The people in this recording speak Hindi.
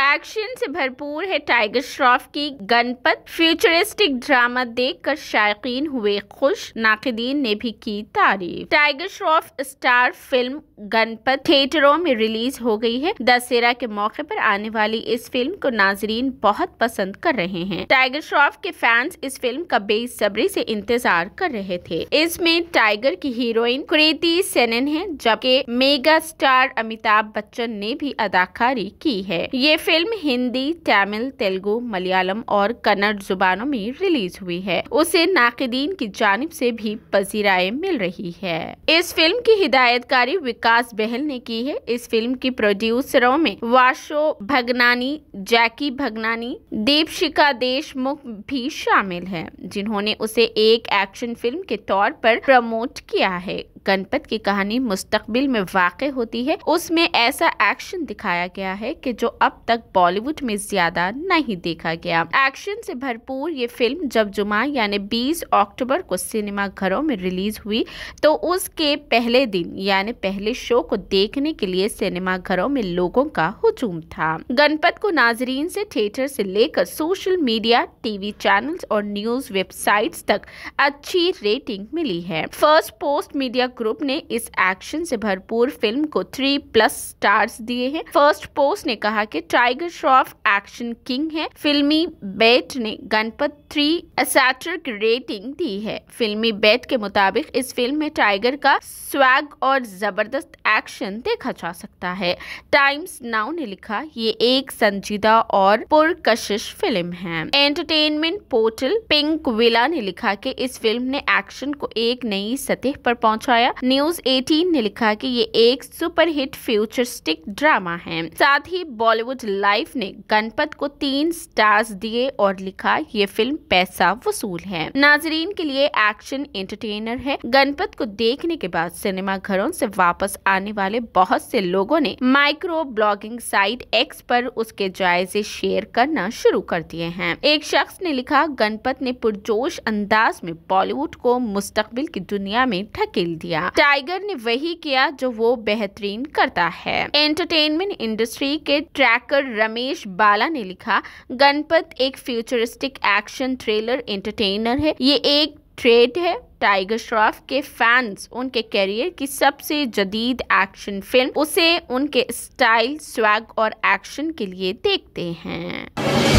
एक्शन से भरपूर है टाइगर श्रॉफ की गणपत फ्यूचरिस्टिक ड्रामा देखकर शायकीन हुए खुश नाकदीन ने भी की तारीफ टाइगर श्रॉफ स्टार फिल्म गणपत थिएटरों में रिलीज हो गई है दशहरा के मौके पर आने वाली इस फिल्म को नाजरीन बहुत पसंद कर रहे हैं टाइगर श्रॉफ के फैंस इस फिल्म का बेसब्री से इंतजार कर रहे थे इसमें टाइगर की हीरोइन कृति सेनन है जबकि मेगा स्टार अमिताभ बच्चन ने भी अदाकारी की है ये फिल्म हिंदी तमिल तेलुगु मलयालम और कन्नड़ जुबानों में रिलीज हुई है उसे नाकदीन की जानब से भी पसीराए मिल रही है इस फिल्म की हिदायतकारी विकास बहल ने की है इस फिल्म की प्रोड्यूसरों में वाशो भगनानी जैकी भगनानी दीपशिका देशमुख भी शामिल है जिन्होंने उसे एक एक्शन फिल्म के तौर पर प्रमोट किया है गणपत की कहानी मुस्तकबिल में वाक़ होती है उसमें ऐसा एक्शन दिखाया गया है कि जो अब तक बॉलीवुड में ज्यादा नहीं देखा गया एक्शन से भरपूर ये फिल्म जब जुमा यानी 20 अक्टूबर को सिनेमा घरों में रिलीज हुई तो उसके पहले दिन यानी पहले शो को देखने के लिए सिनेमा घरों में लोगों का हुजूम था गणपत को नाजरीन से थिएटर से लेकर सोशल मीडिया टीवी चैनल्स और न्यूज वेबसाइट्स तक अच्छी रेटिंग मिली है फर्स्ट पोस्ट मीडिया ग्रुप ने इस एक्शन से भरपूर फिल्म को थ्री प्लस स्टार्स दिए हैं फर्स्ट पोस्ट ने कहा कि टाइगर श्रॉफ एक्शन किंग है फिल्मी बेट ने गणपत थ्री की रेटिंग दी है फिल्मी बेट के मुताबिक इस फिल्म में टाइगर का स्वैग और जबरदस्त एक्शन देखा जा सकता है टाइम्स नाउ ने लिखा ये एक संजीदा और पुरकशिश फिल्म है एंटरटेनमेंट पोर्टल पिंक विला ने लिखा कि इस फिल्म ने एक्शन को एक नई सतह पर पहुंचाया बताया न्यूज 18 ने लिखा कि ये एक सुपरहिट फ्यूचरिस्टिक ड्रामा है साथ ही बॉलीवुड लाइफ ने गणपत को तीन स्टार्स दिए और लिखा ये फिल्म पैसा वसूल है नाजरीन के लिए एक्शन एंटरटेनर है गणपत को देखने के बाद सिनेमा घरों से वापस आने वाले बहुत से लोगों ने माइक्रो ब्लॉगिंग साइट एक्स पर उसके जायजे शेयर करना शुरू कर दिए हैं एक शख्स ने लिखा गणपत ने पुरजोश अंदाज में बॉलीवुड को मुस्तकबिल की दुनिया में ढकेल दिया दिया टाइगर ने वही किया जो वो बेहतरीन करता है एंटरटेनमेंट इंडस्ट्री के ट्रैकर रमेश बाला ने लिखा गणपत एक फ्यूचरिस्टिक एक्शन थ्रिलर एंटरटेनर है ये एक ट्रेड है टाइगर श्रॉफ के फैंस उनके करियर की सबसे जदीद एक्शन फिल्म उसे उनके स्टाइल स्वैग और एक्शन के लिए देखते हैं